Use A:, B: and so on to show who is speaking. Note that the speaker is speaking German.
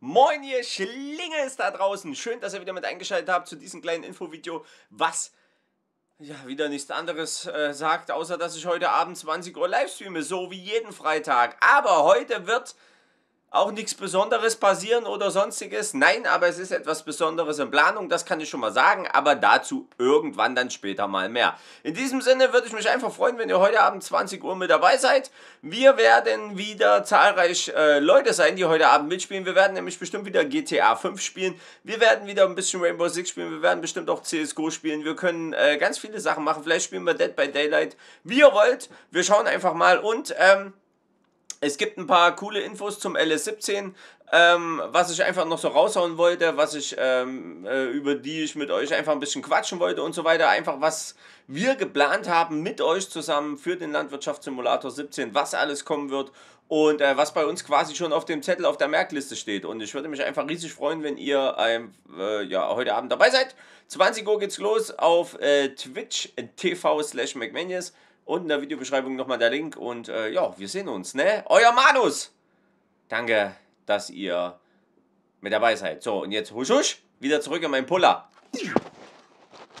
A: Moin ihr Schlingels da draußen. Schön, dass ihr wieder mit eingeschaltet habt zu diesem kleinen Infovideo, was ja wieder nichts anderes äh, sagt, außer dass ich heute Abend 20 Uhr livestreame, so wie jeden Freitag. Aber heute wird auch nichts Besonderes passieren oder sonstiges. Nein, aber es ist etwas Besonderes in Planung, das kann ich schon mal sagen, aber dazu irgendwann dann später mal mehr. In diesem Sinne würde ich mich einfach freuen, wenn ihr heute Abend 20 Uhr mit dabei seid. Wir werden wieder zahlreich äh, Leute sein, die heute Abend mitspielen. Wir werden nämlich bestimmt wieder GTA 5 spielen. Wir werden wieder ein bisschen Rainbow Six spielen. Wir werden bestimmt auch CSGO spielen. Wir können äh, ganz viele Sachen machen. Vielleicht spielen wir Dead by Daylight, wie ihr wollt. Wir schauen einfach mal und... Ähm, es gibt ein paar coole Infos zum LS17, ähm, was ich einfach noch so raushauen wollte, was ich ähm, äh, über die ich mit euch einfach ein bisschen quatschen wollte und so weiter. Einfach was wir geplant haben mit euch zusammen für den Landwirtschaftssimulator 17, was alles kommen wird und äh, was bei uns quasi schon auf dem Zettel auf der Merkliste steht. Und ich würde mich einfach riesig freuen, wenn ihr ähm, äh, ja, heute Abend dabei seid. 20 Uhr geht's los auf äh, Twitch TV slash McManius unten in der Videobeschreibung nochmal der Link. Und äh, ja, wir sehen uns, ne? Euer Manus! Danke, dass ihr mit dabei seid. So, und jetzt husch husch, wieder zurück in meinen Puller.